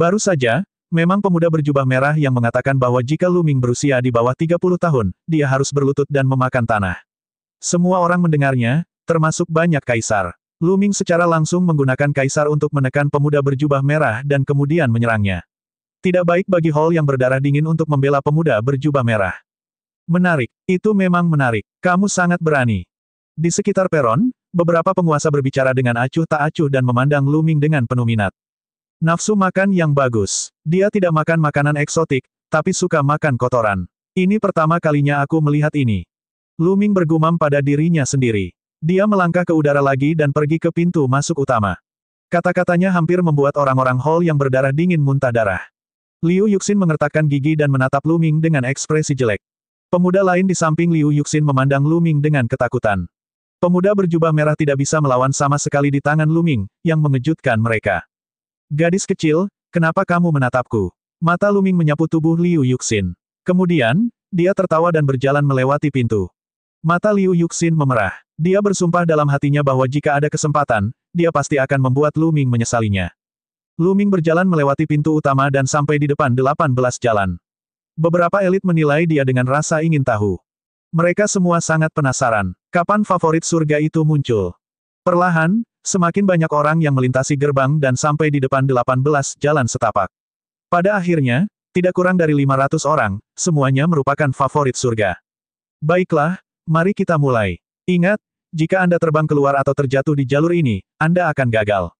Baru saja, memang pemuda berjubah merah yang mengatakan bahwa jika Luming berusia di bawah 30 tahun, dia harus berlutut dan memakan tanah. Semua orang mendengarnya, termasuk banyak kaisar. Luming secara langsung menggunakan kaisar untuk menekan pemuda berjubah merah dan kemudian menyerangnya. Tidak baik bagi Hall yang berdarah dingin untuk membela pemuda berjubah merah. Menarik, itu memang menarik. Kamu sangat berani. Di sekitar peron, beberapa penguasa berbicara dengan acuh tak acuh dan memandang Luming dengan penuh minat. Nafsu makan yang bagus. Dia tidak makan makanan eksotik, tapi suka makan kotoran. Ini pertama kalinya aku melihat ini. Luming bergumam pada dirinya sendiri. Dia melangkah ke udara lagi dan pergi ke pintu masuk utama. Kata-katanya hampir membuat orang-orang hall yang berdarah dingin muntah darah. Liu Yuxin mengertakkan gigi dan menatap Luming dengan ekspresi jelek. Pemuda lain di samping Liu Yuxin memandang Luming dengan ketakutan. Pemuda berjubah merah tidak bisa melawan sama sekali di tangan Luming, yang mengejutkan mereka. Gadis kecil, kenapa kamu menatapku? Mata Luming menyapu tubuh Liu Yuxin. Kemudian, dia tertawa dan berjalan melewati pintu. Mata Liu Yuxin memerah. Dia bersumpah dalam hatinya bahwa jika ada kesempatan, dia pasti akan membuat Luming menyesalinya. Luming berjalan melewati pintu utama dan sampai di depan 18 jalan. Beberapa elit menilai dia dengan rasa ingin tahu. Mereka semua sangat penasaran. Kapan favorit surga itu muncul? Perlahan, Semakin banyak orang yang melintasi gerbang dan sampai di depan 18 jalan setapak. Pada akhirnya, tidak kurang dari 500 orang, semuanya merupakan favorit surga. Baiklah, mari kita mulai. Ingat, jika Anda terbang keluar atau terjatuh di jalur ini, Anda akan gagal.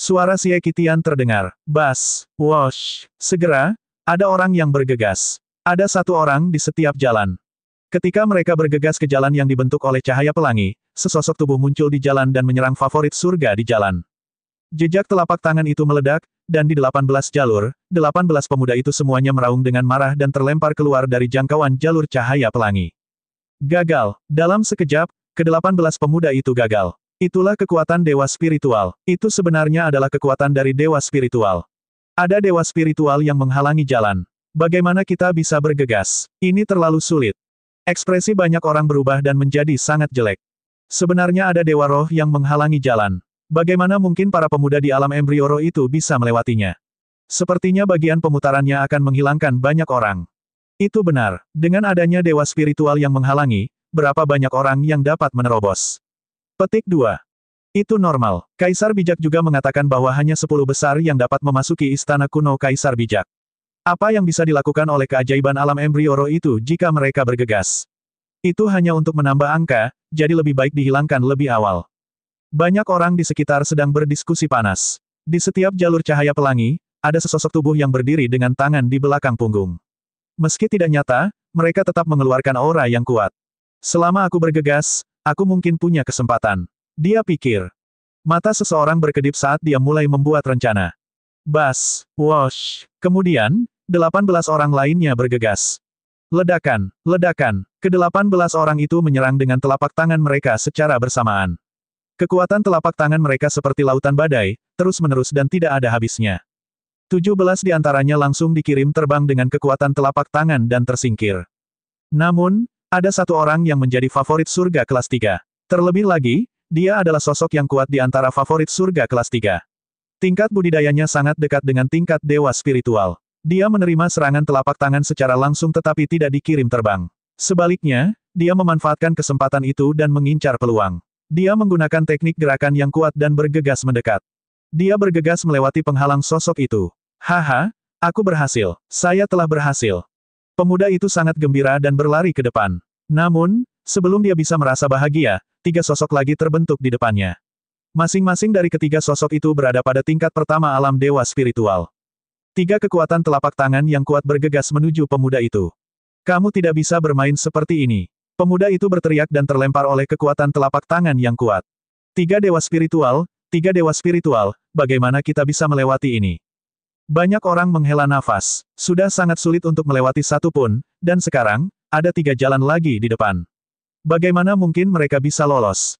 Suara si Ekitian terdengar. Bas, wash. Segera, ada orang yang bergegas. Ada satu orang di setiap jalan. Ketika mereka bergegas ke jalan yang dibentuk oleh cahaya pelangi, sesosok tubuh muncul di jalan dan menyerang favorit surga di jalan. Jejak telapak tangan itu meledak, dan di 18 jalur, 18 pemuda itu semuanya meraung dengan marah dan terlempar keluar dari jangkauan jalur cahaya pelangi. Gagal. Dalam sekejap, ke-18 pemuda itu gagal. Itulah kekuatan dewa spiritual. Itu sebenarnya adalah kekuatan dari dewa spiritual. Ada dewa spiritual yang menghalangi jalan. Bagaimana kita bisa bergegas? Ini terlalu sulit. Ekspresi banyak orang berubah dan menjadi sangat jelek. Sebenarnya ada dewa roh yang menghalangi jalan. Bagaimana mungkin para pemuda di alam embrioro itu bisa melewatinya? Sepertinya bagian pemutarannya akan menghilangkan banyak orang. Itu benar, dengan adanya dewa spiritual yang menghalangi, berapa banyak orang yang dapat menerobos. Petik 2. Itu normal. Kaisar Bijak juga mengatakan bahwa hanya sepuluh besar yang dapat memasuki istana kuno Kaisar Bijak. Apa yang bisa dilakukan oleh keajaiban alam embrioro itu jika mereka bergegas? Itu hanya untuk menambah angka, jadi lebih baik dihilangkan lebih awal. Banyak orang di sekitar sedang berdiskusi panas. Di setiap jalur cahaya pelangi, ada sesosok tubuh yang berdiri dengan tangan di belakang punggung. Meski tidak nyata, mereka tetap mengeluarkan aura yang kuat. Selama aku bergegas, aku mungkin punya kesempatan. Dia pikir. Mata seseorang berkedip saat dia mulai membuat rencana. Bas, Wash. Kemudian, 18 orang lainnya bergegas. Ledakan, ledakan, kedelapan belas orang itu menyerang dengan telapak tangan mereka secara bersamaan. Kekuatan telapak tangan mereka seperti lautan badai, terus-menerus dan tidak ada habisnya. Tujuh belas di antaranya langsung dikirim terbang dengan kekuatan telapak tangan dan tersingkir. Namun, ada satu orang yang menjadi favorit surga kelas tiga. Terlebih lagi, dia adalah sosok yang kuat di antara favorit surga kelas tiga. Tingkat budidayanya sangat dekat dengan tingkat dewa spiritual. Dia menerima serangan telapak tangan secara langsung tetapi tidak dikirim terbang. Sebaliknya, dia memanfaatkan kesempatan itu dan mengincar peluang. Dia menggunakan teknik gerakan yang kuat dan bergegas mendekat. Dia bergegas melewati penghalang sosok itu. Haha, aku berhasil. Saya telah berhasil. Pemuda itu sangat gembira dan berlari ke depan. Namun, sebelum dia bisa merasa bahagia, tiga sosok lagi terbentuk di depannya. Masing-masing dari ketiga sosok itu berada pada tingkat pertama alam dewa spiritual. Tiga kekuatan telapak tangan yang kuat bergegas menuju pemuda itu. Kamu tidak bisa bermain seperti ini. Pemuda itu berteriak dan terlempar oleh kekuatan telapak tangan yang kuat. Tiga dewa spiritual, tiga dewa spiritual, bagaimana kita bisa melewati ini? Banyak orang menghela nafas. Sudah sangat sulit untuk melewati satu pun, dan sekarang, ada tiga jalan lagi di depan. Bagaimana mungkin mereka bisa lolos?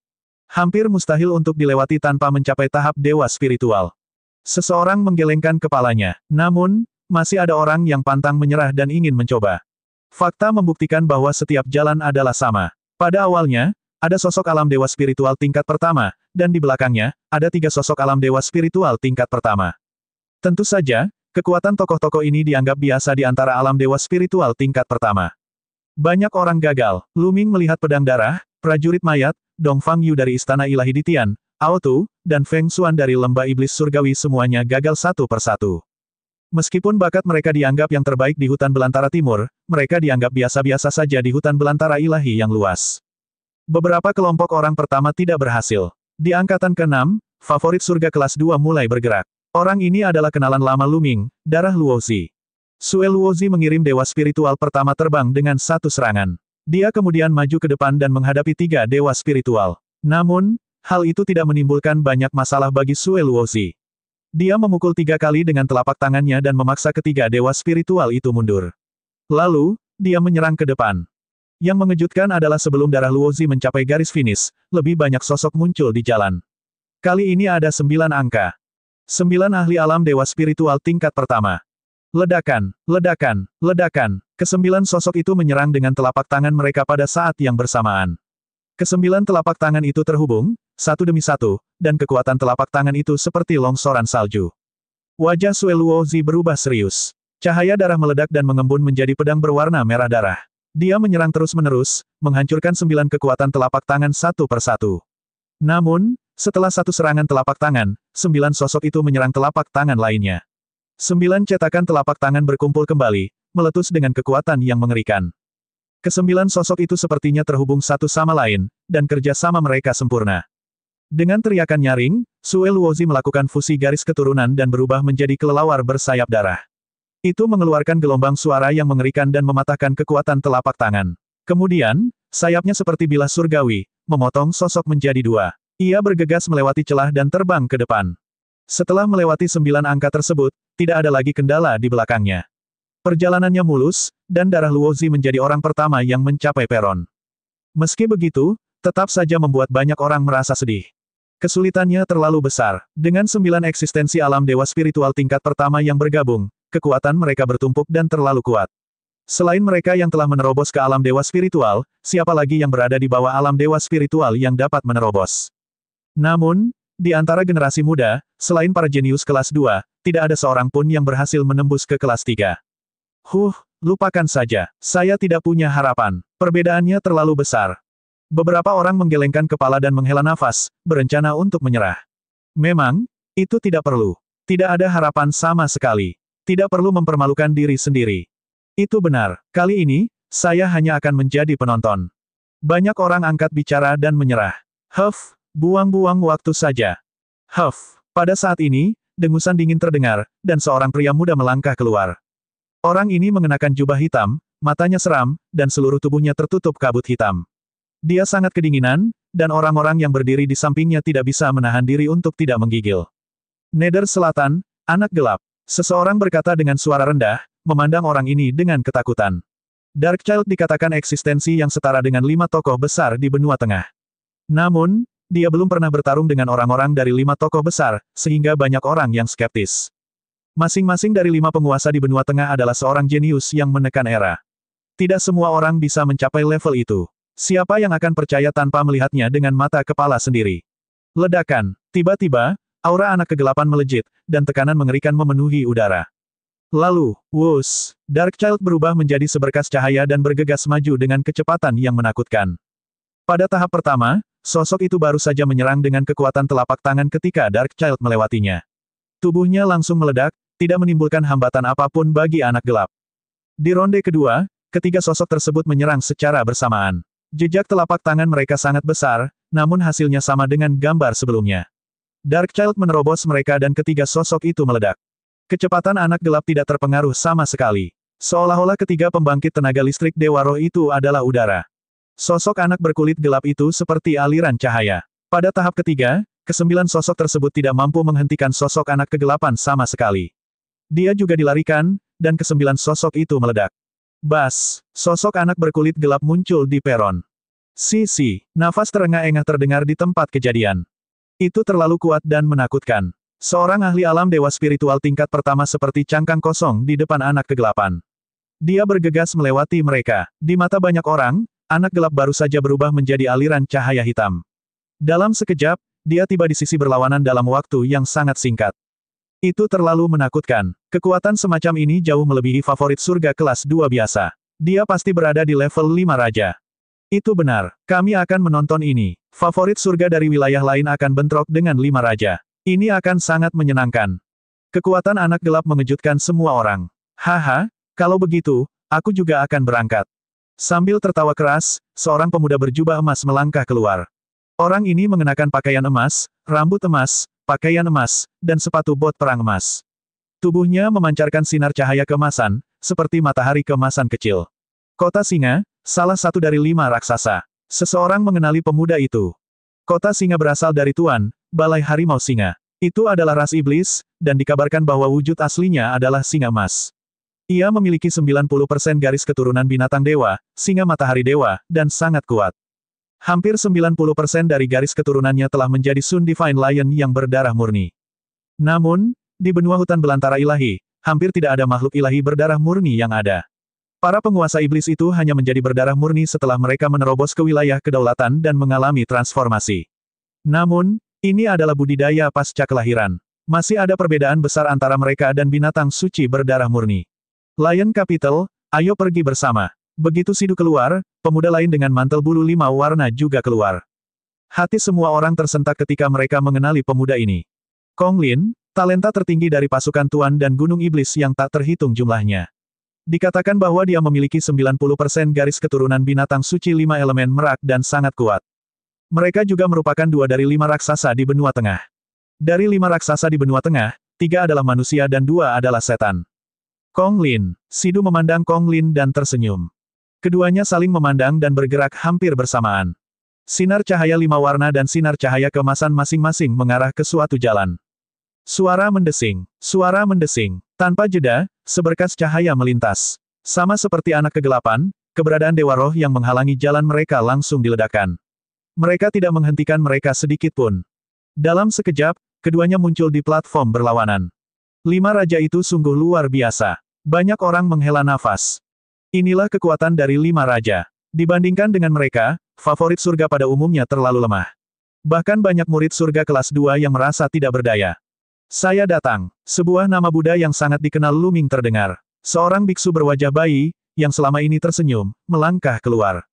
Hampir mustahil untuk dilewati tanpa mencapai tahap dewa spiritual. Seseorang menggelengkan kepalanya, namun, masih ada orang yang pantang menyerah dan ingin mencoba. Fakta membuktikan bahwa setiap jalan adalah sama. Pada awalnya, ada sosok alam dewa spiritual tingkat pertama, dan di belakangnya, ada tiga sosok alam dewa spiritual tingkat pertama. Tentu saja, kekuatan tokoh-tokoh ini dianggap biasa di antara alam dewa spiritual tingkat pertama. Banyak orang gagal, Luming melihat pedang darah, prajurit mayat, Dongfang Yu dari Istana Ilahi Ditian, Auto, dan Feng Xuan dari lembah iblis surgawi semuanya gagal satu persatu. Meskipun bakat mereka dianggap yang terbaik di hutan belantara timur, mereka dianggap biasa-biasa saja di hutan belantara ilahi yang luas. Beberapa kelompok orang pertama tidak berhasil. Di angkatan ke-6, favorit surga kelas 2 mulai bergerak. Orang ini adalah kenalan lama Luming, darah Luozi. Sue Luozi mengirim dewa spiritual pertama terbang dengan satu serangan. Dia kemudian maju ke depan dan menghadapi tiga dewa spiritual. Namun, Hal itu tidak menimbulkan banyak masalah bagi Sue Luozi. Dia memukul tiga kali dengan telapak tangannya dan memaksa ketiga dewa spiritual itu mundur. Lalu, dia menyerang ke depan. Yang mengejutkan adalah sebelum darah Luozi mencapai garis finish, lebih banyak sosok muncul di jalan. Kali ini ada sembilan angka. Sembilan ahli alam dewa spiritual tingkat pertama. Ledakan, ledakan, ledakan, kesembilan sosok itu menyerang dengan telapak tangan mereka pada saat yang bersamaan. Kesembilan telapak tangan itu terhubung, satu demi satu, dan kekuatan telapak tangan itu seperti longsoran salju. Wajah Sueluo Zi berubah serius. Cahaya darah meledak dan mengembun menjadi pedang berwarna merah darah. Dia menyerang terus-menerus, menghancurkan sembilan kekuatan telapak tangan satu persatu. Namun, setelah satu serangan telapak tangan, sembilan sosok itu menyerang telapak tangan lainnya. Sembilan cetakan telapak tangan berkumpul kembali, meletus dengan kekuatan yang mengerikan. Kesembilan sosok itu sepertinya terhubung satu sama lain, dan kerja sama mereka sempurna. Dengan teriakan nyaring, Sue Luozi melakukan fusi garis keturunan dan berubah menjadi kelelawar bersayap darah. Itu mengeluarkan gelombang suara yang mengerikan dan mematahkan kekuatan telapak tangan. Kemudian, sayapnya seperti bilah surgawi, memotong sosok menjadi dua. Ia bergegas melewati celah dan terbang ke depan. Setelah melewati sembilan angka tersebut, tidak ada lagi kendala di belakangnya. Perjalanannya mulus, dan darah Luozi menjadi orang pertama yang mencapai peron. Meski begitu, tetap saja membuat banyak orang merasa sedih. Kesulitannya terlalu besar. Dengan sembilan eksistensi alam dewa spiritual tingkat pertama yang bergabung, kekuatan mereka bertumpuk dan terlalu kuat. Selain mereka yang telah menerobos ke alam dewa spiritual, siapa lagi yang berada di bawah alam dewa spiritual yang dapat menerobos? Namun, di antara generasi muda, selain para jenius kelas 2, tidak ada seorang pun yang berhasil menembus ke kelas 3. Huh, lupakan saja. Saya tidak punya harapan. Perbedaannya terlalu besar. Beberapa orang menggelengkan kepala dan menghela nafas, berencana untuk menyerah. Memang, itu tidak perlu. Tidak ada harapan sama sekali. Tidak perlu mempermalukan diri sendiri. Itu benar, kali ini, saya hanya akan menjadi penonton. Banyak orang angkat bicara dan menyerah. Huff, buang-buang waktu saja. Huff, pada saat ini, dengusan dingin terdengar, dan seorang pria muda melangkah keluar. Orang ini mengenakan jubah hitam, matanya seram, dan seluruh tubuhnya tertutup kabut hitam. Dia sangat kedinginan, dan orang-orang yang berdiri di sampingnya tidak bisa menahan diri untuk tidak menggigil. Neder Selatan, anak gelap. Seseorang berkata dengan suara rendah, memandang orang ini dengan ketakutan. Darkchild dikatakan eksistensi yang setara dengan lima tokoh besar di benua tengah. Namun, dia belum pernah bertarung dengan orang-orang dari lima tokoh besar, sehingga banyak orang yang skeptis. Masing-masing dari lima penguasa di benua tengah adalah seorang jenius yang menekan era. Tidak semua orang bisa mencapai level itu. Siapa yang akan percaya tanpa melihatnya dengan mata kepala sendiri? Ledakan. Tiba-tiba, aura anak kegelapan melejit, dan tekanan mengerikan memenuhi udara. Lalu, wus, Child berubah menjadi seberkas cahaya dan bergegas maju dengan kecepatan yang menakutkan. Pada tahap pertama, sosok itu baru saja menyerang dengan kekuatan telapak tangan ketika Dark Child melewatinya. Tubuhnya langsung meledak, tidak menimbulkan hambatan apapun bagi anak gelap. Di ronde kedua, ketiga sosok tersebut menyerang secara bersamaan. Jejak telapak tangan mereka sangat besar, namun hasilnya sama dengan gambar sebelumnya. Dark Child menerobos mereka dan ketiga sosok itu meledak. Kecepatan anak gelap tidak terpengaruh sama sekali. Seolah-olah ketiga pembangkit tenaga listrik Dewa Roh itu adalah udara. Sosok anak berkulit gelap itu seperti aliran cahaya. Pada tahap ketiga, kesembilan sosok tersebut tidak mampu menghentikan sosok anak kegelapan sama sekali. Dia juga dilarikan, dan kesembilan sosok itu meledak. Bas, sosok anak berkulit gelap muncul di peron. Si si, nafas terengah-engah terdengar di tempat kejadian. Itu terlalu kuat dan menakutkan. Seorang ahli alam dewa spiritual tingkat pertama seperti cangkang kosong di depan anak kegelapan. Dia bergegas melewati mereka. Di mata banyak orang, anak gelap baru saja berubah menjadi aliran cahaya hitam. Dalam sekejap, dia tiba di sisi berlawanan dalam waktu yang sangat singkat. Itu terlalu menakutkan. Kekuatan semacam ini jauh melebihi favorit surga kelas 2 biasa. Dia pasti berada di level 5 raja. Itu benar. Kami akan menonton ini. Favorit surga dari wilayah lain akan bentrok dengan lima raja. Ini akan sangat menyenangkan. Kekuatan anak gelap mengejutkan semua orang. Haha, kalau begitu, aku juga akan berangkat. Sambil tertawa keras, seorang pemuda berjubah emas melangkah keluar. Orang ini mengenakan pakaian emas, rambut emas, pakaian emas, dan sepatu bot perang emas. Tubuhnya memancarkan sinar cahaya kemasan, seperti matahari kemasan kecil. Kota Singa, salah satu dari lima raksasa. Seseorang mengenali pemuda itu. Kota Singa berasal dari Tuan, Balai Harimau Singa. Itu adalah ras iblis, dan dikabarkan bahwa wujud aslinya adalah singa emas. Ia memiliki 90% garis keturunan binatang dewa, singa matahari dewa, dan sangat kuat. Hampir 90% dari garis keturunannya telah menjadi Sun Divine Lion yang berdarah murni. Namun, di benua hutan belantara ilahi, hampir tidak ada makhluk ilahi berdarah murni yang ada. Para penguasa iblis itu hanya menjadi berdarah murni setelah mereka menerobos ke wilayah kedaulatan dan mengalami transformasi. Namun, ini adalah budidaya pasca kelahiran. Masih ada perbedaan besar antara mereka dan binatang suci berdarah murni. Lion Capital, ayo pergi bersama. Begitu Sidu keluar, pemuda lain dengan mantel bulu lima warna juga keluar. Hati semua orang tersentak ketika mereka mengenali pemuda ini. Kong Lin, talenta tertinggi dari pasukan Tuan dan Gunung Iblis yang tak terhitung jumlahnya. Dikatakan bahwa dia memiliki 90% garis keturunan binatang suci lima elemen merak dan sangat kuat. Mereka juga merupakan dua dari lima raksasa di benua tengah. Dari lima raksasa di benua tengah, tiga adalah manusia dan dua adalah setan. Kong Lin, Sidu memandang Kong Lin dan tersenyum. Keduanya saling memandang dan bergerak hampir bersamaan. Sinar cahaya lima warna dan sinar cahaya kemasan masing-masing mengarah ke suatu jalan. Suara mendesing, suara mendesing. Tanpa jeda, seberkas cahaya melintas. Sama seperti anak kegelapan, keberadaan Dewa Roh yang menghalangi jalan mereka langsung diledakkan. Mereka tidak menghentikan mereka sedikit pun. Dalam sekejap, keduanya muncul di platform berlawanan. Lima raja itu sungguh luar biasa. Banyak orang menghela nafas. Inilah kekuatan dari lima raja. Dibandingkan dengan mereka, favorit surga pada umumnya terlalu lemah. Bahkan banyak murid surga kelas 2 yang merasa tidak berdaya. Saya datang, sebuah nama Buddha yang sangat dikenal Luming terdengar. Seorang biksu berwajah bayi, yang selama ini tersenyum, melangkah keluar.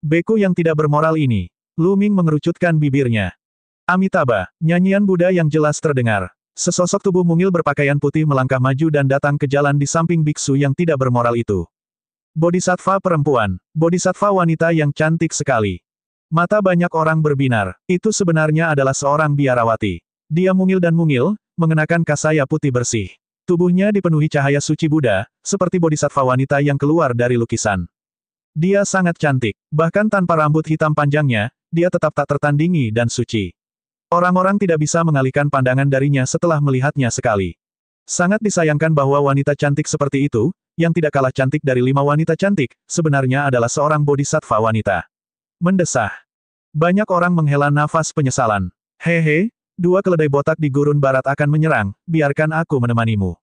Beku yang tidak bermoral ini. Luming mengerucutkan bibirnya. Amitabha, nyanyian Buddha yang jelas terdengar. Sesosok tubuh mungil berpakaian putih melangkah maju dan datang ke jalan di samping biksu yang tidak bermoral itu. Bodhisattva perempuan, bodhisattva wanita yang cantik sekali. Mata banyak orang berbinar, itu sebenarnya adalah seorang biarawati. Dia mungil dan mungil, mengenakan kasaya putih bersih. Tubuhnya dipenuhi cahaya suci Buddha, seperti bodhisattva wanita yang keluar dari lukisan. Dia sangat cantik, bahkan tanpa rambut hitam panjangnya, dia tetap tak tertandingi dan suci. Orang-orang tidak bisa mengalihkan pandangan darinya setelah melihatnya sekali. Sangat disayangkan bahwa wanita cantik seperti itu, yang tidak kalah cantik dari lima wanita cantik, sebenarnya adalah seorang bodhisattva wanita. Mendesah. Banyak orang menghela nafas penyesalan. Hehe, dua keledai botak di gurun barat akan menyerang, biarkan aku menemanimu.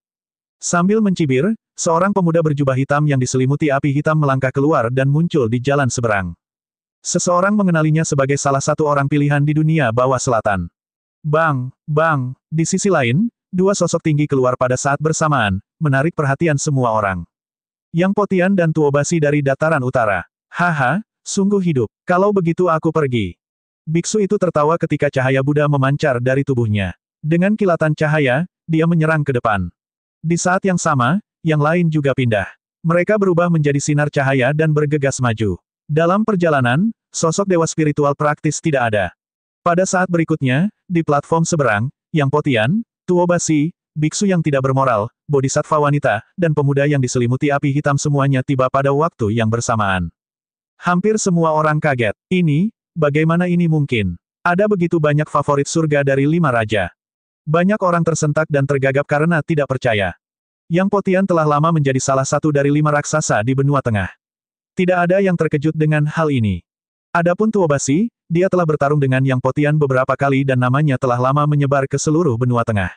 Sambil mencibir, seorang pemuda berjubah hitam yang diselimuti api hitam melangkah keluar dan muncul di jalan seberang. Seseorang mengenalinya sebagai salah satu orang pilihan di dunia bawah selatan. Bang, bang, di sisi lain, Dua sosok tinggi keluar pada saat bersamaan, menarik perhatian semua orang. Yang Potian dan Tuobasi dari dataran utara. Haha, sungguh hidup. Kalau begitu aku pergi. Biksu itu tertawa ketika cahaya Buddha memancar dari tubuhnya. Dengan kilatan cahaya, dia menyerang ke depan. Di saat yang sama, yang lain juga pindah. Mereka berubah menjadi sinar cahaya dan bergegas maju. Dalam perjalanan, sosok dewa spiritual praktis tidak ada. Pada saat berikutnya, di platform seberang, Yang Potian, Tuobasi, biksu yang tidak bermoral, bodhisattva wanita, dan pemuda yang diselimuti api hitam semuanya tiba pada waktu yang bersamaan. Hampir semua orang kaget. Ini, bagaimana ini mungkin? Ada begitu banyak favorit surga dari lima raja. Banyak orang tersentak dan tergagap karena tidak percaya. Yang Potian telah lama menjadi salah satu dari lima raksasa di benua tengah. Tidak ada yang terkejut dengan hal ini. Adapun Tuobasi, dia telah bertarung dengan Yang Potian beberapa kali dan namanya telah lama menyebar ke seluruh benua tengah.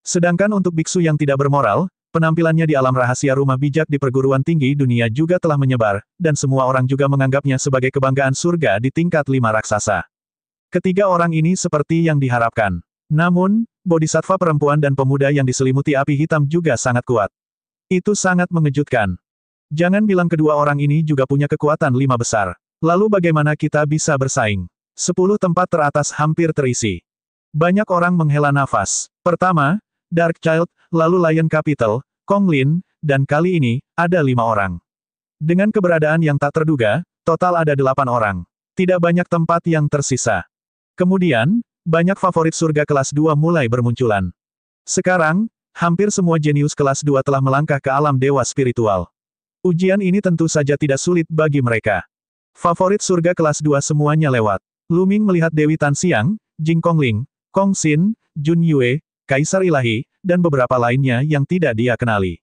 Sedangkan untuk biksu yang tidak bermoral, penampilannya di alam rahasia rumah bijak di perguruan tinggi dunia juga telah menyebar, dan semua orang juga menganggapnya sebagai kebanggaan surga di tingkat lima raksasa. Ketiga orang ini seperti yang diharapkan. Namun, bodhisattva perempuan dan pemuda yang diselimuti api hitam juga sangat kuat. Itu sangat mengejutkan. Jangan bilang kedua orang ini juga punya kekuatan lima besar. Lalu bagaimana kita bisa bersaing? Sepuluh tempat teratas hampir terisi. Banyak orang menghela nafas. Pertama, Dark Child, lalu Lion Capital, Kong Lin, dan kali ini, ada lima orang. Dengan keberadaan yang tak terduga, total ada delapan orang. Tidak banyak tempat yang tersisa. Kemudian, banyak favorit surga kelas 2 mulai bermunculan. Sekarang, hampir semua jenius kelas 2 telah melangkah ke alam dewa spiritual. Ujian ini tentu saja tidak sulit bagi mereka. Favorit surga kelas 2 semuanya lewat. Luming melihat Dewi Tan Siang, Jing Kongling, Kong Xin, Jun Yue, Kaisar Ilahi, dan beberapa lainnya yang tidak dia kenali.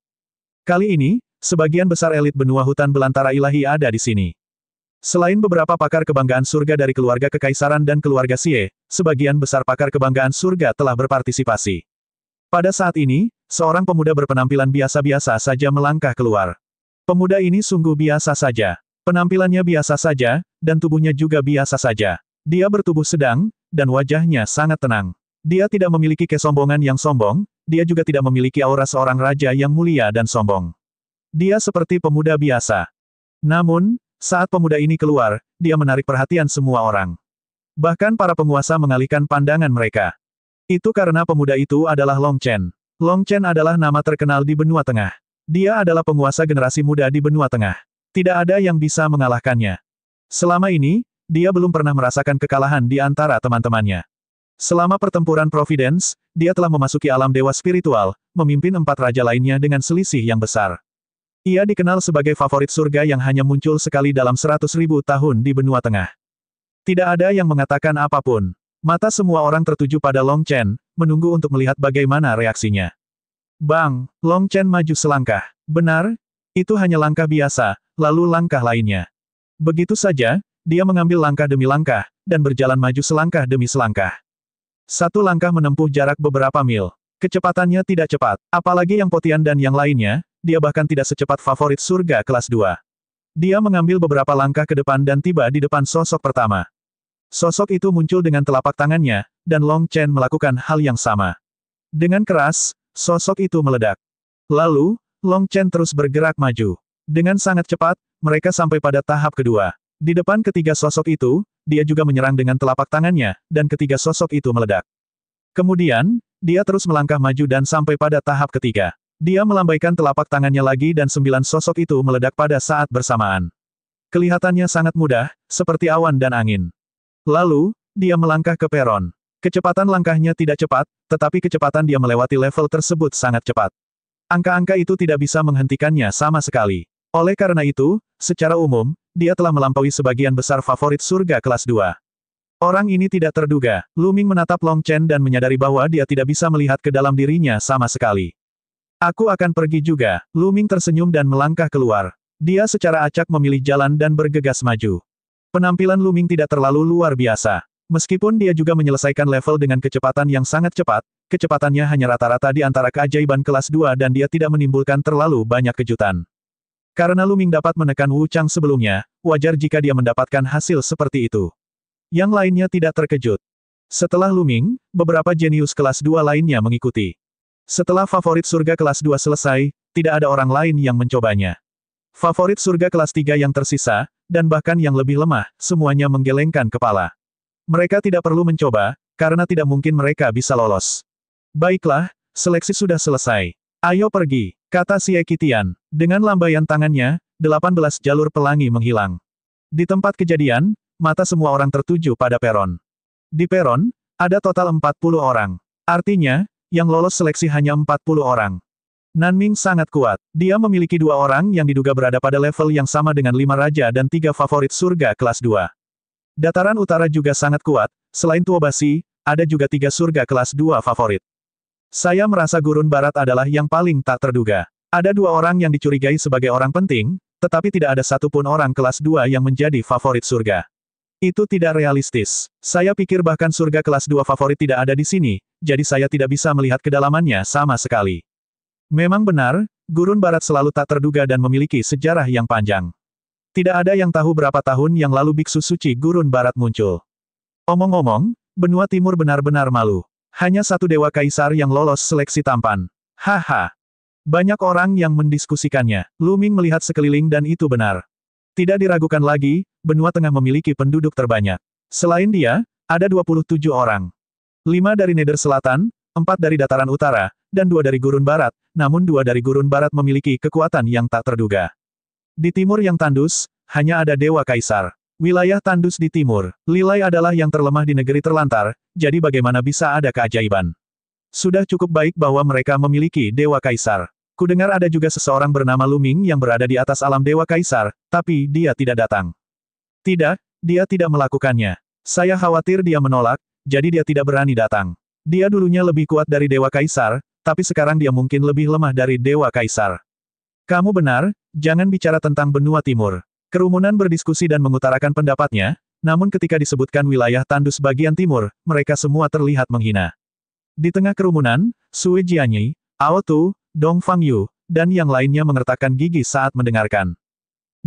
Kali ini, sebagian besar elit benua hutan belantara Ilahi ada di sini. Selain beberapa pakar kebanggaan surga dari keluarga kekaisaran dan keluarga Xie, sebagian besar pakar kebanggaan surga telah berpartisipasi. Pada saat ini, seorang pemuda berpenampilan biasa-biasa saja melangkah keluar. Pemuda ini sungguh biasa saja. Penampilannya biasa saja, dan tubuhnya juga biasa saja. Dia bertubuh sedang, dan wajahnya sangat tenang. Dia tidak memiliki kesombongan yang sombong, dia juga tidak memiliki aura seorang raja yang mulia dan sombong. Dia seperti pemuda biasa. Namun, saat pemuda ini keluar, dia menarik perhatian semua orang. Bahkan para penguasa mengalihkan pandangan mereka. Itu karena pemuda itu adalah Long Chen. Long Chen adalah nama terkenal di benua tengah. Dia adalah penguasa generasi muda di benua tengah. Tidak ada yang bisa mengalahkannya. Selama ini, dia belum pernah merasakan kekalahan di antara teman-temannya. Selama pertempuran Providence, dia telah memasuki alam dewa spiritual, memimpin empat raja lainnya dengan selisih yang besar. Ia dikenal sebagai favorit surga yang hanya muncul sekali dalam seratus ribu tahun di benua tengah. Tidak ada yang mengatakan apapun. Mata semua orang tertuju pada Long Chen, menunggu untuk melihat bagaimana reaksinya. Bang, Long Chen maju selangkah. Benar, itu hanya langkah biasa, lalu langkah lainnya. Begitu saja, dia mengambil langkah demi langkah, dan berjalan maju selangkah demi selangkah. Satu langkah menempuh jarak beberapa mil. Kecepatannya tidak cepat, apalagi yang Potian dan yang lainnya, dia bahkan tidak secepat favorit surga kelas 2. Dia mengambil beberapa langkah ke depan dan tiba di depan sosok pertama. Sosok itu muncul dengan telapak tangannya, dan Long Chen melakukan hal yang sama. Dengan keras, sosok itu meledak. Lalu, Long Chen terus bergerak maju. Dengan sangat cepat, mereka sampai pada tahap kedua. Di depan ketiga sosok itu, dia juga menyerang dengan telapak tangannya, dan ketiga sosok itu meledak. Kemudian, dia terus melangkah maju dan sampai pada tahap ketiga. Dia melambaikan telapak tangannya lagi dan sembilan sosok itu meledak pada saat bersamaan. Kelihatannya sangat mudah, seperti awan dan angin. Lalu, dia melangkah ke peron. Kecepatan langkahnya tidak cepat, tetapi kecepatan dia melewati level tersebut sangat cepat. Angka-angka itu tidak bisa menghentikannya sama sekali. Oleh karena itu, secara umum, dia telah melampaui sebagian besar favorit surga kelas 2. Orang ini tidak terduga, Luming menatap Long Chen dan menyadari bahwa dia tidak bisa melihat ke dalam dirinya sama sekali. Aku akan pergi juga, Luming tersenyum dan melangkah keluar. Dia secara acak memilih jalan dan bergegas maju. Penampilan Luming tidak terlalu luar biasa. Meskipun dia juga menyelesaikan level dengan kecepatan yang sangat cepat, kecepatannya hanya rata-rata di antara keajaiban kelas 2 dan dia tidak menimbulkan terlalu banyak kejutan. Karena Luming dapat menekan Wu Chang sebelumnya, wajar jika dia mendapatkan hasil seperti itu. Yang lainnya tidak terkejut. Setelah Luming, beberapa jenius kelas 2 lainnya mengikuti. Setelah favorit surga kelas 2 selesai, tidak ada orang lain yang mencobanya. Favorit surga kelas 3 yang tersisa, dan bahkan yang lebih lemah, semuanya menggelengkan kepala. Mereka tidak perlu mencoba, karena tidak mungkin mereka bisa lolos. Baiklah, seleksi sudah selesai. Ayo pergi, kata si Ekitian. Dengan lambaian tangannya, 18 jalur pelangi menghilang. Di tempat kejadian, mata semua orang tertuju pada peron. Di peron, ada total 40 orang. Artinya, yang lolos seleksi hanya 40 orang. Nanming sangat kuat. Dia memiliki dua orang yang diduga berada pada level yang sama dengan lima raja dan tiga favorit surga kelas 2. Dataran utara juga sangat kuat, selain Tuobasi, ada juga tiga surga kelas Dua favorit. Saya merasa gurun barat adalah yang paling tak terduga. Ada dua orang yang dicurigai sebagai orang penting, tetapi tidak ada satupun orang kelas Dua yang menjadi favorit surga. Itu tidak realistis. Saya pikir bahkan surga kelas Dua favorit tidak ada di sini, jadi saya tidak bisa melihat kedalamannya sama sekali. Memang benar, gurun barat selalu tak terduga dan memiliki sejarah yang panjang. Tidak ada yang tahu berapa tahun yang lalu biksu suci gurun barat muncul. Omong-omong, benua timur benar-benar malu. Hanya satu dewa kaisar yang lolos seleksi tampan. Haha. Banyak orang yang mendiskusikannya. Luming melihat sekeliling dan itu benar. Tidak diragukan lagi, benua tengah memiliki penduduk terbanyak. Selain dia, ada 27 orang. Lima dari Neder Selatan, empat dari dataran utara, dan dua dari gurun barat, namun dua dari gurun barat memiliki kekuatan yang tak terduga. Di timur yang tandus, hanya ada Dewa Kaisar. Wilayah tandus di timur, Lilai adalah yang terlemah di negeri terlantar, jadi bagaimana bisa ada keajaiban? Sudah cukup baik bahwa mereka memiliki Dewa Kaisar. Kudengar ada juga seseorang bernama Luming yang berada di atas alam Dewa Kaisar, tapi dia tidak datang. Tidak, dia tidak melakukannya. Saya khawatir dia menolak, jadi dia tidak berani datang. Dia dulunya lebih kuat dari Dewa Kaisar, tapi sekarang dia mungkin lebih lemah dari Dewa Kaisar. Kamu benar, jangan bicara tentang benua timur. Kerumunan berdiskusi dan mengutarakan pendapatnya, namun ketika disebutkan wilayah tandus bagian timur, mereka semua terlihat menghina. Di tengah kerumunan, Sui Jianyi, Ao Tu, Dong Fang Yu, dan yang lainnya mengertakkan gigi saat mendengarkan.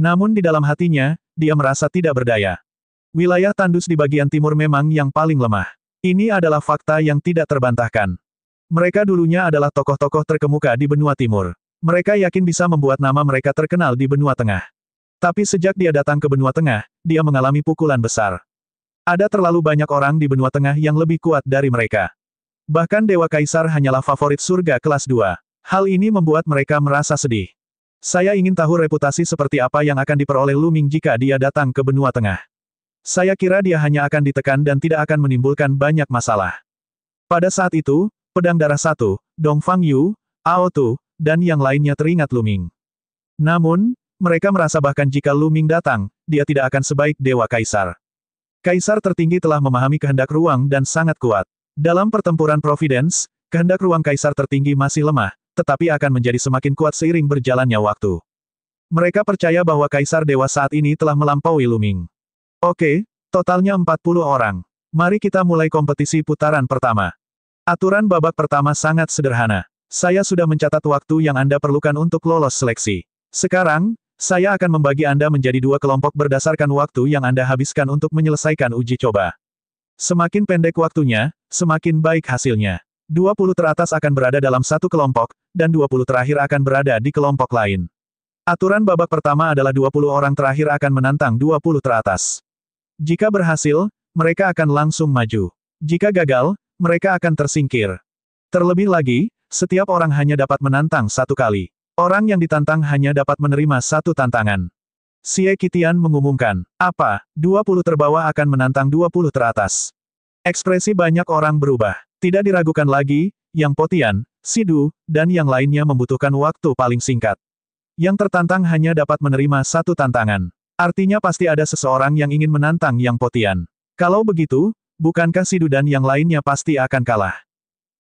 Namun di dalam hatinya, dia merasa tidak berdaya. Wilayah tandus di bagian timur memang yang paling lemah. Ini adalah fakta yang tidak terbantahkan. Mereka dulunya adalah tokoh-tokoh terkemuka di benua timur. Mereka yakin bisa membuat nama mereka terkenal di benua tengah. Tapi sejak dia datang ke benua tengah, dia mengalami pukulan besar. Ada terlalu banyak orang di benua tengah yang lebih kuat dari mereka. Bahkan Dewa Kaisar hanyalah favorit surga kelas 2. Hal ini membuat mereka merasa sedih. Saya ingin tahu reputasi seperti apa yang akan diperoleh Luming jika dia datang ke benua tengah. Saya kira dia hanya akan ditekan dan tidak akan menimbulkan banyak masalah. Pada saat itu, pedang darah satu, Dong Fang Yu, Ao Tu, dan yang lainnya teringat Luming. Namun, mereka merasa bahkan jika Luming datang, dia tidak akan sebaik Dewa Kaisar. Kaisar tertinggi telah memahami kehendak ruang dan sangat kuat. Dalam pertempuran Providence, kehendak ruang Kaisar tertinggi masih lemah, tetapi akan menjadi semakin kuat seiring berjalannya waktu. Mereka percaya bahwa Kaisar Dewa saat ini telah melampaui Luming. Oke, totalnya 40 orang. Mari kita mulai kompetisi putaran pertama. Aturan babak pertama sangat sederhana. Saya sudah mencatat waktu yang Anda perlukan untuk lolos seleksi. Sekarang, saya akan membagi Anda menjadi dua kelompok berdasarkan waktu yang Anda habiskan untuk menyelesaikan uji coba. Semakin pendek waktunya, semakin baik hasilnya. 20 teratas akan berada dalam satu kelompok, dan 20 terakhir akan berada di kelompok lain. Aturan babak pertama adalah 20 orang terakhir akan menantang 20 teratas. Jika berhasil, mereka akan langsung maju. Jika gagal, mereka akan tersingkir. Terlebih lagi, setiap orang hanya dapat menantang satu kali. Orang yang ditantang hanya dapat menerima satu tantangan. Xie Kitian mengumumkan, apa, 20 terbawah akan menantang 20 teratas. Ekspresi banyak orang berubah. Tidak diragukan lagi, Yang Potian, Sidu, dan yang lainnya membutuhkan waktu paling singkat. Yang tertantang hanya dapat menerima satu tantangan. Artinya pasti ada seseorang yang ingin menantang Yang Potian. Kalau begitu, bukankah Sidu dan yang lainnya pasti akan kalah?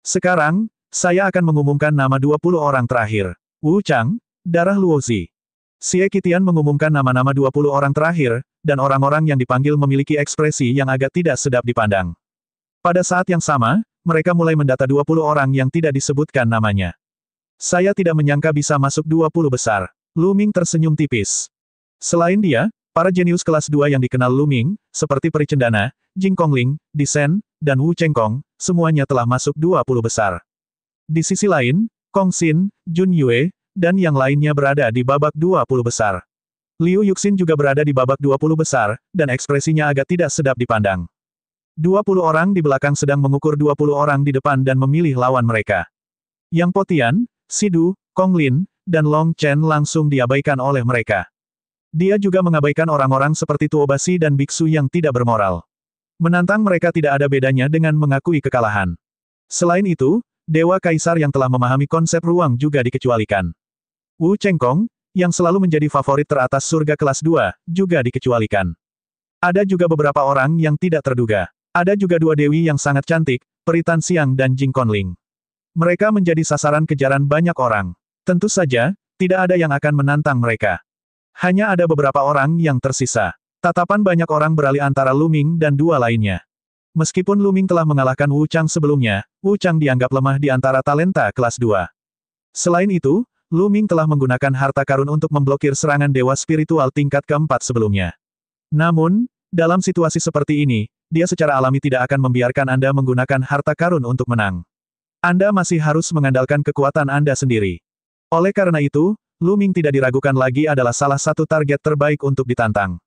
Sekarang, saya akan mengumumkan nama 20 orang terakhir. Wu Chang, Darah Luozi. Xie Kitian mengumumkan nama-nama 20 orang terakhir, dan orang-orang yang dipanggil memiliki ekspresi yang agak tidak sedap dipandang. Pada saat yang sama, mereka mulai mendata 20 orang yang tidak disebutkan namanya. Saya tidak menyangka bisa masuk 20 besar. Lu Ming tersenyum tipis. Selain dia, para jenius kelas 2 yang dikenal Lu Ming, seperti cendana. Jing Kongling, Sen, dan Wu Chengkong, semuanya telah masuk 20 besar. Di sisi lain, Kong Xin, Jun Yue, dan yang lainnya berada di babak 20 besar. Liu Yuxin juga berada di babak 20 besar, dan ekspresinya agak tidak sedap dipandang. 20 orang di belakang sedang mengukur 20 orang di depan dan memilih lawan mereka. Yang Potian, Sidu, Kong Lin, dan Long Chen langsung diabaikan oleh mereka. Dia juga mengabaikan orang-orang seperti Tuobasi dan Biksu yang tidak bermoral. Menantang mereka tidak ada bedanya dengan mengakui kekalahan. Selain itu, Dewa Kaisar yang telah memahami konsep ruang juga dikecualikan. Wu Chengkong, yang selalu menjadi favorit teratas surga kelas 2, juga dikecualikan. Ada juga beberapa orang yang tidak terduga. Ada juga dua dewi yang sangat cantik, Peritan Siang dan Jing Konling. Mereka menjadi sasaran kejaran banyak orang. Tentu saja, tidak ada yang akan menantang mereka. Hanya ada beberapa orang yang tersisa. Tatapan banyak orang beralih antara Luming dan dua lainnya. Meskipun Luming telah mengalahkan Wu Chang sebelumnya, Wu Chang dianggap lemah di antara talenta kelas 2. Selain itu, Luming telah menggunakan harta karun untuk memblokir serangan dewa spiritual tingkat keempat sebelumnya. Namun, dalam situasi seperti ini, dia secara alami tidak akan membiarkan Anda menggunakan harta karun untuk menang. Anda masih harus mengandalkan kekuatan Anda sendiri. Oleh karena itu, Luming tidak diragukan lagi adalah salah satu target terbaik untuk ditantang.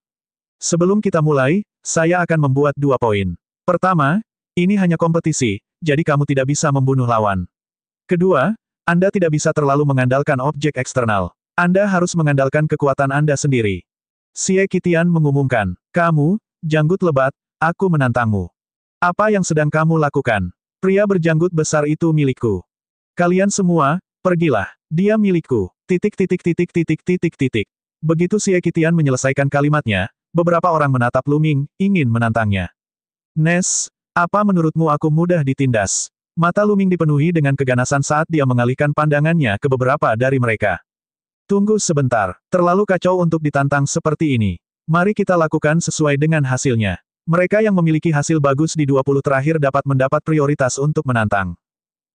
Sebelum kita mulai, saya akan membuat dua poin. Pertama, ini hanya kompetisi, jadi kamu tidak bisa membunuh lawan. Kedua, Anda tidak bisa terlalu mengandalkan objek eksternal. Anda harus mengandalkan kekuatan Anda sendiri. Xie Kitian mengumumkan, kamu, janggut lebat, aku menantangmu. Apa yang sedang kamu lakukan? Pria berjanggut besar itu milikku. Kalian semua, pergilah. Dia milikku. Titik titik titik titik titik titik. Begitu Xie Kitian menyelesaikan kalimatnya, Beberapa orang menatap Luming, ingin menantangnya. Nes, apa menurutmu aku mudah ditindas? Mata Luming dipenuhi dengan keganasan saat dia mengalihkan pandangannya ke beberapa dari mereka. Tunggu sebentar, terlalu kacau untuk ditantang seperti ini. Mari kita lakukan sesuai dengan hasilnya. Mereka yang memiliki hasil bagus di 20 terakhir dapat mendapat prioritas untuk menantang.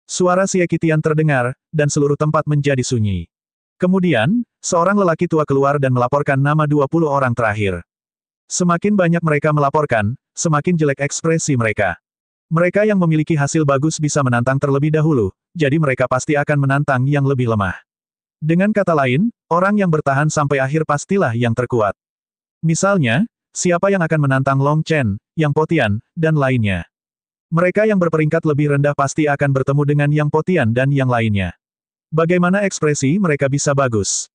Suara siakitian terdengar, dan seluruh tempat menjadi sunyi. Kemudian, seorang lelaki tua keluar dan melaporkan nama 20 orang terakhir. Semakin banyak mereka melaporkan, semakin jelek ekspresi mereka. Mereka yang memiliki hasil bagus bisa menantang terlebih dahulu, jadi mereka pasti akan menantang yang lebih lemah. Dengan kata lain, orang yang bertahan sampai akhir pastilah yang terkuat. Misalnya, siapa yang akan menantang Long Chen, Yang Potian, dan lainnya. Mereka yang berperingkat lebih rendah pasti akan bertemu dengan Yang Potian dan yang lainnya. Bagaimana ekspresi mereka bisa bagus?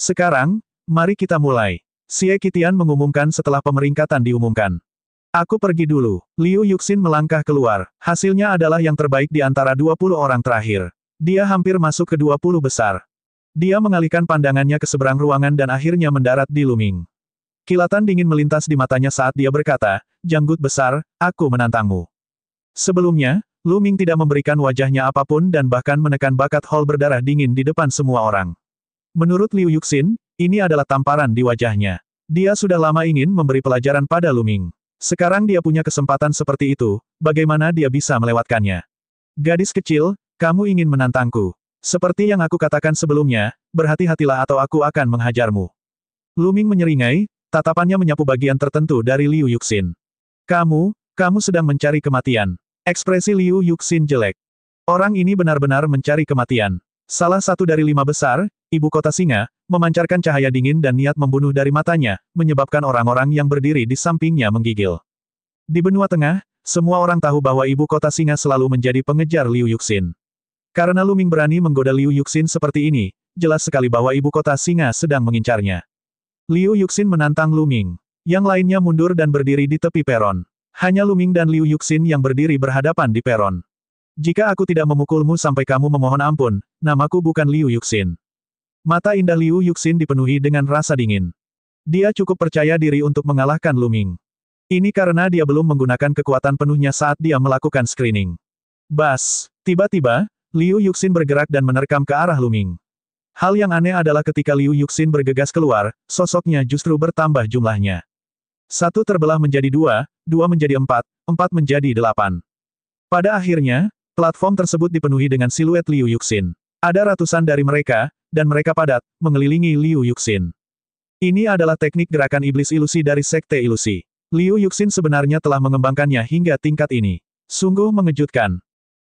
Sekarang, mari kita mulai. Xie Kitian mengumumkan setelah pemeringkatan diumumkan. Aku pergi dulu. Liu Yuxin melangkah keluar. Hasilnya adalah yang terbaik di antara 20 orang terakhir. Dia hampir masuk ke 20 besar. Dia mengalihkan pandangannya ke seberang ruangan dan akhirnya mendarat di Luming. Kilatan dingin melintas di matanya saat dia berkata, Janggut besar, aku menantangmu. Sebelumnya, Luming tidak memberikan wajahnya apapun dan bahkan menekan bakat hall berdarah dingin di depan semua orang. Menurut Liu Yuxin, ini adalah tamparan di wajahnya. Dia sudah lama ingin memberi pelajaran pada Luming. Sekarang dia punya kesempatan seperti itu, bagaimana dia bisa melewatkannya? Gadis kecil, kamu ingin menantangku. Seperti yang aku katakan sebelumnya, berhati-hatilah atau aku akan menghajarmu. Luming menyeringai, tatapannya menyapu bagian tertentu dari Liu Yuxin. Kamu, kamu sedang mencari kematian. Ekspresi Liu Yuxin jelek. Orang ini benar-benar mencari kematian. Salah satu dari lima besar, ibu kota singa, memancarkan cahaya dingin dan niat membunuh dari matanya, menyebabkan orang-orang yang berdiri di sampingnya menggigil. Di benua tengah, semua orang tahu bahwa ibu kota singa selalu menjadi pengejar Liu Yuxin. Karena Luming berani menggoda Liu Yuxin seperti ini, jelas sekali bahwa ibu kota singa sedang mengincarnya. Liu Yuxin menantang Luming. Yang lainnya mundur dan berdiri di tepi peron. Hanya Luming dan Liu Yuxin yang berdiri berhadapan di peron. Jika aku tidak memukulmu sampai kamu memohon ampun, namaku bukan Liu Yuxin. Mata indah Liu Yuxin dipenuhi dengan rasa dingin. Dia cukup percaya diri untuk mengalahkan Luming. Ini karena dia belum menggunakan kekuatan penuhnya saat dia melakukan screening. Bas, tiba-tiba, Liu Yuxin bergerak dan menerkam ke arah Luming. Hal yang aneh adalah ketika Liu Yuxin bergegas keluar, sosoknya justru bertambah jumlahnya. Satu terbelah menjadi dua, dua menjadi empat, empat menjadi delapan. Pada akhirnya, Platform tersebut dipenuhi dengan siluet Liu Yuxin. Ada ratusan dari mereka, dan mereka padat, mengelilingi Liu Yuxin. Ini adalah teknik gerakan iblis ilusi dari Sekte Ilusi. Liu Yuxin sebenarnya telah mengembangkannya hingga tingkat ini. Sungguh mengejutkan.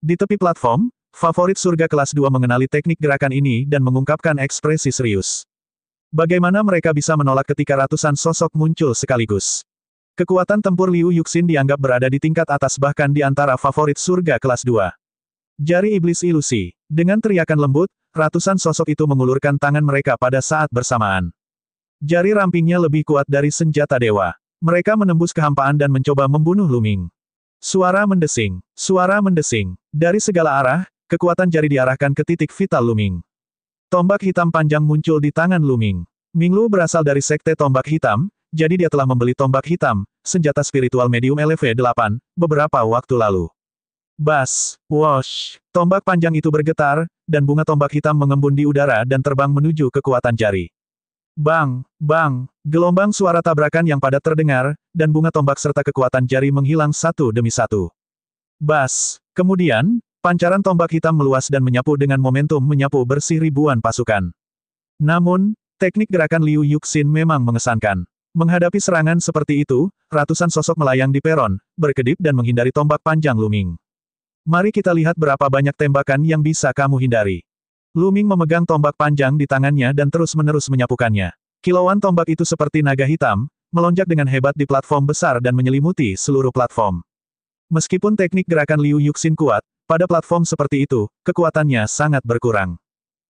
Di tepi platform, favorit surga kelas 2 mengenali teknik gerakan ini dan mengungkapkan ekspresi serius. Bagaimana mereka bisa menolak ketika ratusan sosok muncul sekaligus? Kekuatan tempur Liu Yuxin dianggap berada di tingkat atas bahkan di antara favorit surga kelas 2. Jari iblis ilusi. Dengan teriakan lembut, ratusan sosok itu mengulurkan tangan mereka pada saat bersamaan. Jari rampingnya lebih kuat dari senjata dewa. Mereka menembus kehampaan dan mencoba membunuh Luming. Suara mendesing, suara mendesing. Dari segala arah, kekuatan jari diarahkan ke titik vital Luming. Tombak hitam panjang muncul di tangan Luming. Minglu berasal dari sekte tombak hitam, jadi dia telah membeli tombak hitam, senjata spiritual medium LV8, beberapa waktu lalu. Bas, wash, tombak panjang itu bergetar, dan bunga tombak hitam mengembun di udara dan terbang menuju kekuatan jari. Bang, bang, gelombang suara tabrakan yang padat terdengar, dan bunga tombak serta kekuatan jari menghilang satu demi satu. Bas, kemudian, pancaran tombak hitam meluas dan menyapu dengan momentum menyapu bersih ribuan pasukan. Namun, teknik gerakan Liu Yuxin memang mengesankan. Menghadapi serangan seperti itu, ratusan sosok melayang di peron, berkedip dan menghindari tombak panjang Luming. Mari kita lihat berapa banyak tembakan yang bisa kamu hindari. Luming memegang tombak panjang di tangannya dan terus-menerus menyapukannya. Kilauan tombak itu seperti naga hitam, melonjak dengan hebat di platform besar dan menyelimuti seluruh platform. Meskipun teknik gerakan Liu Yuxin kuat, pada platform seperti itu, kekuatannya sangat berkurang.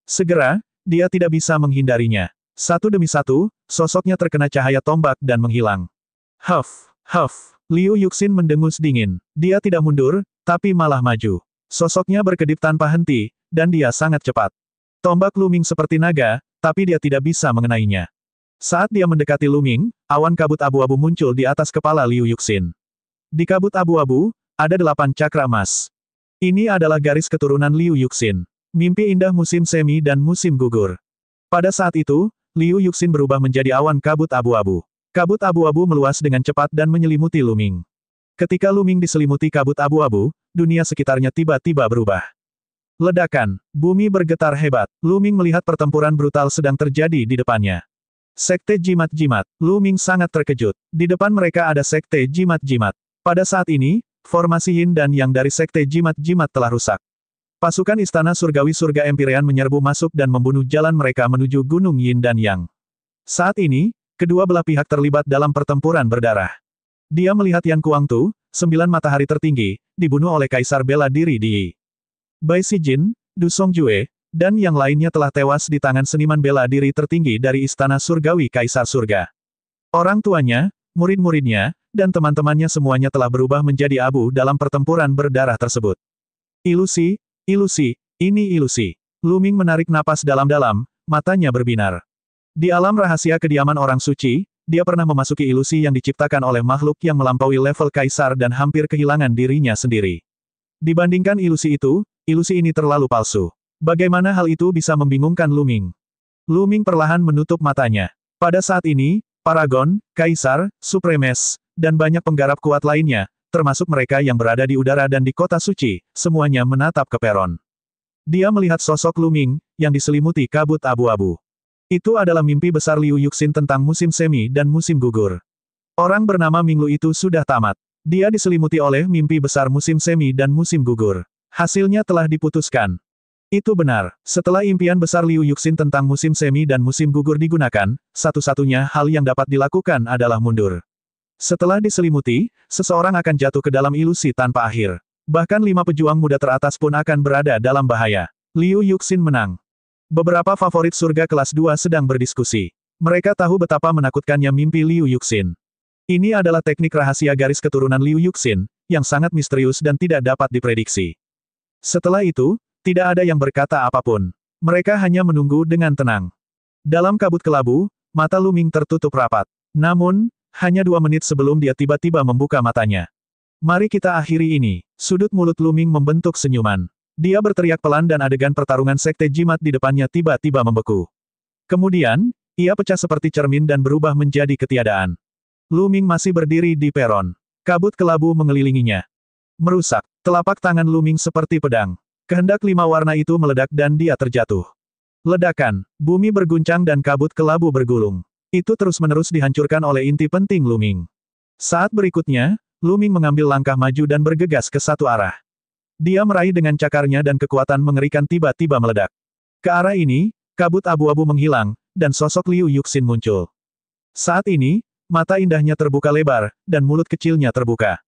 Segera, dia tidak bisa menghindarinya. Satu demi satu, sosoknya terkena cahaya tombak dan menghilang. Huff, huff, Liu Yuxin mendengus dingin. Dia tidak mundur, tapi malah maju. Sosoknya berkedip tanpa henti, dan dia sangat cepat. Tombak Luming seperti naga, tapi dia tidak bisa mengenainya. Saat dia mendekati Luming, awan kabut abu-abu muncul di atas kepala Liu Yuxin. Di kabut abu-abu, ada delapan cakra emas. Ini adalah garis keturunan Liu Yuxin. Mimpi indah musim semi dan musim gugur. Pada saat itu, Liu Yuxin berubah menjadi awan kabut abu-abu. Kabut abu-abu meluas dengan cepat dan menyelimuti Luming. Ketika Luming diselimuti kabut abu-abu, dunia sekitarnya tiba-tiba berubah. Ledakan, bumi bergetar hebat, Luming melihat pertempuran brutal sedang terjadi di depannya. Sekte jimat-jimat, Luming sangat terkejut. Di depan mereka ada sekte jimat-jimat. Pada saat ini, formasi Yin dan Yang dari sekte jimat-jimat telah rusak. Pasukan istana surgawi surga Empyrean menyerbu masuk dan membunuh jalan mereka menuju Gunung Yin dan Yang. Saat ini, kedua belah pihak terlibat dalam pertempuran berdarah. Dia melihat Yan Kuangtu, sembilan matahari tertinggi, dibunuh oleh Kaisar Bela Diri Di. Bai Si Jin, Du Jue, dan yang lainnya telah tewas di tangan seniman bela diri tertinggi dari Istana Surgawi Kaisar Surga. Orang tuanya, murid-muridnya, dan teman-temannya semuanya telah berubah menjadi abu dalam pertempuran berdarah tersebut. Ilusi, Ilusi, ini ilusi. Luming menarik napas dalam-dalam, matanya berbinar. Di alam rahasia kediaman orang suci, dia pernah memasuki ilusi yang diciptakan oleh makhluk yang melampaui level kaisar dan hampir kehilangan dirinya sendiri. Dibandingkan ilusi itu, ilusi ini terlalu palsu. Bagaimana hal itu bisa membingungkan Luming? Luming perlahan menutup matanya. Pada saat ini, Paragon, Kaisar, Supremes, dan banyak penggarap kuat lainnya, termasuk mereka yang berada di udara dan di kota suci, semuanya menatap ke peron. Dia melihat sosok Luming, yang diselimuti kabut abu-abu. Itu adalah mimpi besar Liu Yuxin tentang musim semi dan musim gugur. Orang bernama Minglu itu sudah tamat. Dia diselimuti oleh mimpi besar musim semi dan musim gugur. Hasilnya telah diputuskan. Itu benar, setelah impian besar Liu Yuxin tentang musim semi dan musim gugur digunakan, satu-satunya hal yang dapat dilakukan adalah mundur. Setelah diselimuti, seseorang akan jatuh ke dalam ilusi tanpa akhir. Bahkan lima pejuang muda teratas pun akan berada dalam bahaya. Liu Yuxin menang. Beberapa favorit surga kelas 2 sedang berdiskusi. Mereka tahu betapa menakutkannya mimpi Liu Yuxin. Ini adalah teknik rahasia garis keturunan Liu Yuxin, yang sangat misterius dan tidak dapat diprediksi. Setelah itu, tidak ada yang berkata apapun. Mereka hanya menunggu dengan tenang. Dalam kabut kelabu, mata Luming tertutup rapat. Namun, hanya dua menit sebelum dia tiba-tiba membuka matanya. Mari kita akhiri ini. Sudut mulut Luming membentuk senyuman. Dia berteriak pelan dan adegan pertarungan sekte jimat di depannya tiba-tiba membeku. Kemudian, ia pecah seperti cermin dan berubah menjadi ketiadaan. Luming masih berdiri di peron. Kabut kelabu mengelilinginya. Merusak, telapak tangan Luming seperti pedang. Kehendak lima warna itu meledak dan dia terjatuh. Ledakan, bumi berguncang dan kabut kelabu bergulung. Itu terus-menerus dihancurkan oleh inti penting Luming. Saat berikutnya, Luming mengambil langkah maju dan bergegas ke satu arah. Dia meraih dengan cakarnya dan kekuatan mengerikan tiba-tiba meledak. Ke arah ini, kabut abu-abu menghilang, dan sosok Liu Yuxin muncul. Saat ini, mata indahnya terbuka lebar, dan mulut kecilnya terbuka.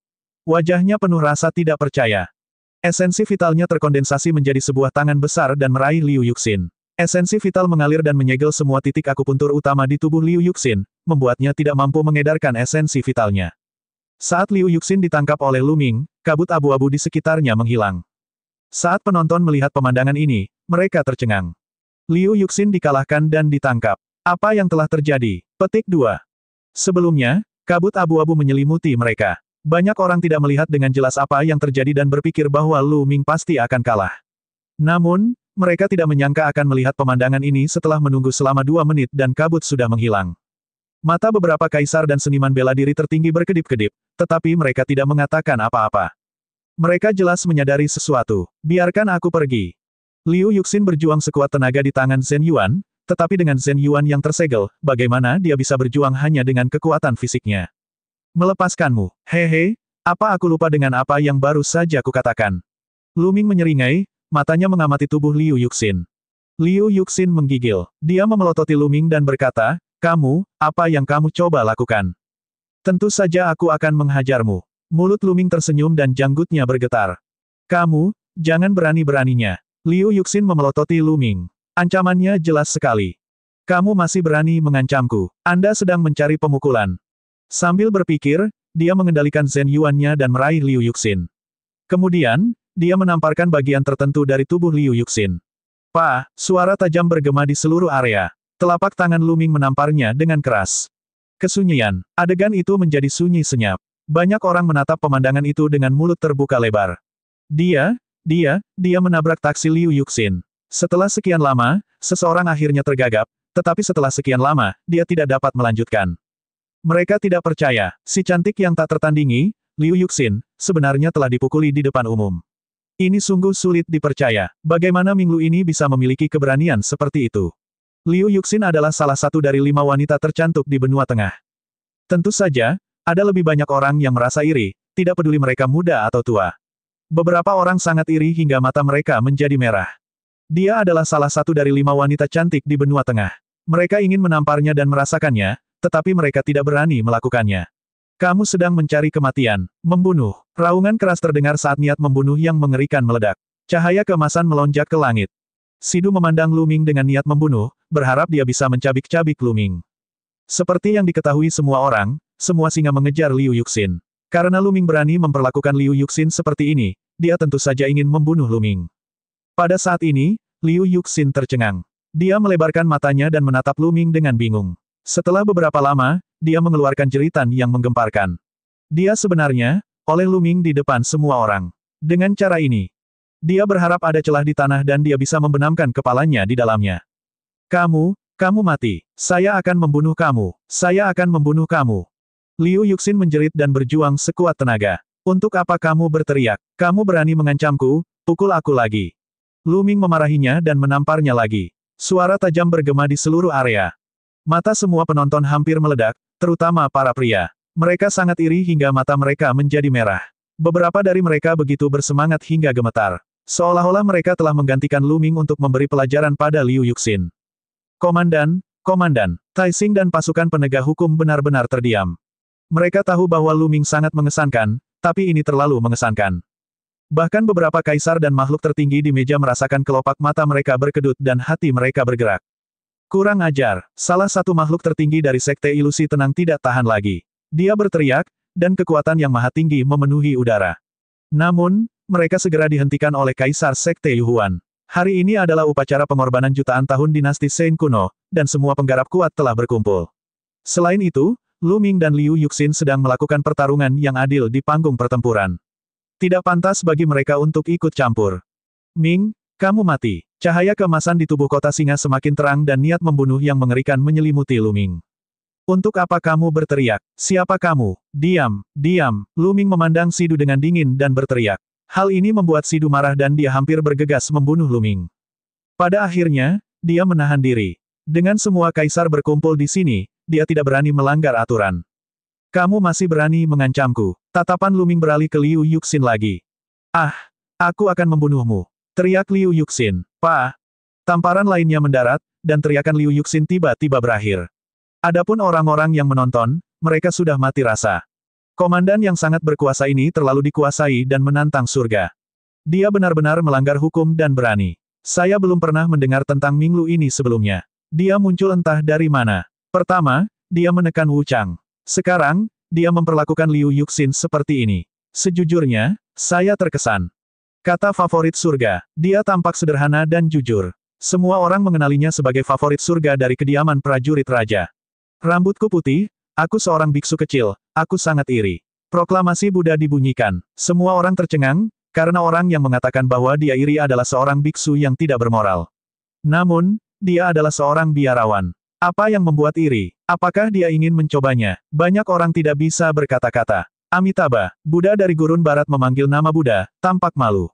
Wajahnya penuh rasa tidak percaya. Esensi vitalnya terkondensasi menjadi sebuah tangan besar dan meraih Liu Yuxin. Esensi vital mengalir dan menyegel semua titik akupuntur utama di tubuh Liu Yuxin, membuatnya tidak mampu mengedarkan esensi vitalnya. Saat Liu Yuxin ditangkap oleh Lu Ming, kabut abu-abu di sekitarnya menghilang. Saat penonton melihat pemandangan ini, mereka tercengang. Liu Yuxin dikalahkan dan ditangkap. Apa yang telah terjadi? Petik 2. Sebelumnya, kabut abu-abu menyelimuti mereka. Banyak orang tidak melihat dengan jelas apa yang terjadi dan berpikir bahwa Lu Ming pasti akan kalah. Namun, mereka tidak menyangka akan melihat pemandangan ini setelah menunggu selama dua menit dan kabut sudah menghilang. Mata beberapa kaisar dan seniman bela diri tertinggi berkedip-kedip, tetapi mereka tidak mengatakan apa-apa. Mereka jelas menyadari sesuatu. Biarkan aku pergi. Liu Yuxin berjuang sekuat tenaga di tangan Zhen Yuan, tetapi dengan Zhen Yuan yang tersegel, bagaimana dia bisa berjuang hanya dengan kekuatan fisiknya? Melepaskanmu, hehe, apa aku lupa dengan apa yang baru saja kukatakan? Luming menyeringai, matanya mengamati tubuh Liu Yuxin. Liu Yuxin menggigil. Dia memelototi Luming dan berkata, kamu, apa yang kamu coba lakukan? Tentu saja aku akan menghajarmu. Mulut Luming tersenyum dan janggutnya bergetar. Kamu, jangan berani-beraninya. Liu Yuxin memelototi Luming. Ancamannya jelas sekali. Kamu masih berani mengancamku. Anda sedang mencari pemukulan. Sambil berpikir, dia mengendalikan Zen Yuannya dan meraih Liu Yuxin. Kemudian, dia menamparkan bagian tertentu dari tubuh Liu Yuxin. Pa, suara tajam bergema di seluruh area. Telapak tangan Luming menamparnya dengan keras. Kesunyian, adegan itu menjadi sunyi senyap. Banyak orang menatap pemandangan itu dengan mulut terbuka lebar. Dia, dia, dia menabrak taksi Liu Yuxin. Setelah sekian lama, seseorang akhirnya tergagap, tetapi setelah sekian lama, dia tidak dapat melanjutkan. Mereka tidak percaya, si cantik yang tak tertandingi, Liu Yuxin, sebenarnya telah dipukuli di depan umum. Ini sungguh sulit dipercaya. Bagaimana Minglu ini bisa memiliki keberanian seperti itu? Liu Yuxin adalah salah satu dari lima wanita tercantik di benua tengah. Tentu saja, ada lebih banyak orang yang merasa iri, tidak peduli mereka muda atau tua. Beberapa orang sangat iri hingga mata mereka menjadi merah. Dia adalah salah satu dari lima wanita cantik di benua tengah. Mereka ingin menamparnya dan merasakannya, tetapi mereka tidak berani melakukannya. Kamu sedang mencari kematian, membunuh. Raungan keras terdengar saat niat membunuh yang mengerikan meledak. Cahaya kemasan melonjak ke langit. Sidu memandang Luming dengan niat membunuh, berharap dia bisa mencabik-cabik Luming. Seperti yang diketahui semua orang, semua singa mengejar Liu Yuxin. Karena Luming berani memperlakukan Liu Yuxin seperti ini, dia tentu saja ingin membunuh Luming. Pada saat ini, Liu Yuxin tercengang. Dia melebarkan matanya dan menatap Luming dengan bingung. Setelah beberapa lama, dia mengeluarkan jeritan yang menggemparkan. Dia sebenarnya, oleh Luming di depan semua orang. Dengan cara ini, dia berharap ada celah di tanah dan dia bisa membenamkan kepalanya di dalamnya. Kamu, kamu mati. Saya akan membunuh kamu. Saya akan membunuh kamu. Liu Yuxin menjerit dan berjuang sekuat tenaga. Untuk apa kamu berteriak? Kamu berani mengancamku, pukul aku lagi. Luming memarahinya dan menamparnya lagi. Suara tajam bergema di seluruh area. Mata semua penonton hampir meledak, terutama para pria. Mereka sangat iri hingga mata mereka menjadi merah. Beberapa dari mereka begitu bersemangat hingga gemetar. Seolah-olah mereka telah menggantikan Luming untuk memberi pelajaran pada Liu Yuxin. Komandan, Komandan, Taising dan pasukan penegak hukum benar-benar terdiam. Mereka tahu bahwa Luming sangat mengesankan, tapi ini terlalu mengesankan. Bahkan beberapa kaisar dan makhluk tertinggi di meja merasakan kelopak mata mereka berkedut dan hati mereka bergerak. Kurang ajar, salah satu makhluk tertinggi dari Sekte Ilusi Tenang tidak tahan lagi. Dia berteriak, dan kekuatan yang maha tinggi memenuhi udara. Namun, mereka segera dihentikan oleh Kaisar Sekte Yuhuan. Hari ini adalah upacara pengorbanan jutaan tahun dinasti Sein kuno, dan semua penggarap kuat telah berkumpul. Selain itu, Lu Ming dan Liu Yuxin sedang melakukan pertarungan yang adil di panggung pertempuran. Tidak pantas bagi mereka untuk ikut campur. Ming, kamu mati. Cahaya kemasan di tubuh kota singa semakin terang dan niat membunuh yang mengerikan menyelimuti Luming. Untuk apa kamu berteriak? Siapa kamu? Diam, diam, Luming memandang Sidu dengan dingin dan berteriak. Hal ini membuat Sidu marah dan dia hampir bergegas membunuh Luming. Pada akhirnya, dia menahan diri. Dengan semua kaisar berkumpul di sini, dia tidak berani melanggar aturan. Kamu masih berani mengancamku. Tatapan Luming beralih ke Liu Yuxin lagi. Ah, aku akan membunuhmu. Teriak Liu Yuxin. Pa! Tamparan lainnya mendarat, dan teriakan Liu Yuxin tiba-tiba berakhir. Adapun orang-orang yang menonton, mereka sudah mati rasa. Komandan yang sangat berkuasa ini terlalu dikuasai dan menantang surga. Dia benar-benar melanggar hukum dan berani. Saya belum pernah mendengar tentang Minglu ini sebelumnya. Dia muncul entah dari mana. Pertama, dia menekan Wu Chang. Sekarang, dia memperlakukan Liu Yuxin seperti ini. Sejujurnya, saya terkesan. Kata favorit surga, dia tampak sederhana dan jujur. Semua orang mengenalinya sebagai favorit surga dari kediaman prajurit raja. Rambutku putih, aku seorang biksu kecil, aku sangat iri. Proklamasi Buddha dibunyikan. Semua orang tercengang, karena orang yang mengatakan bahwa dia iri adalah seorang biksu yang tidak bermoral. Namun, dia adalah seorang biarawan. Apa yang membuat iri? Apakah dia ingin mencobanya? Banyak orang tidak bisa berkata-kata. Amitabha, Buddha dari Gurun Barat memanggil nama Buddha, tampak malu.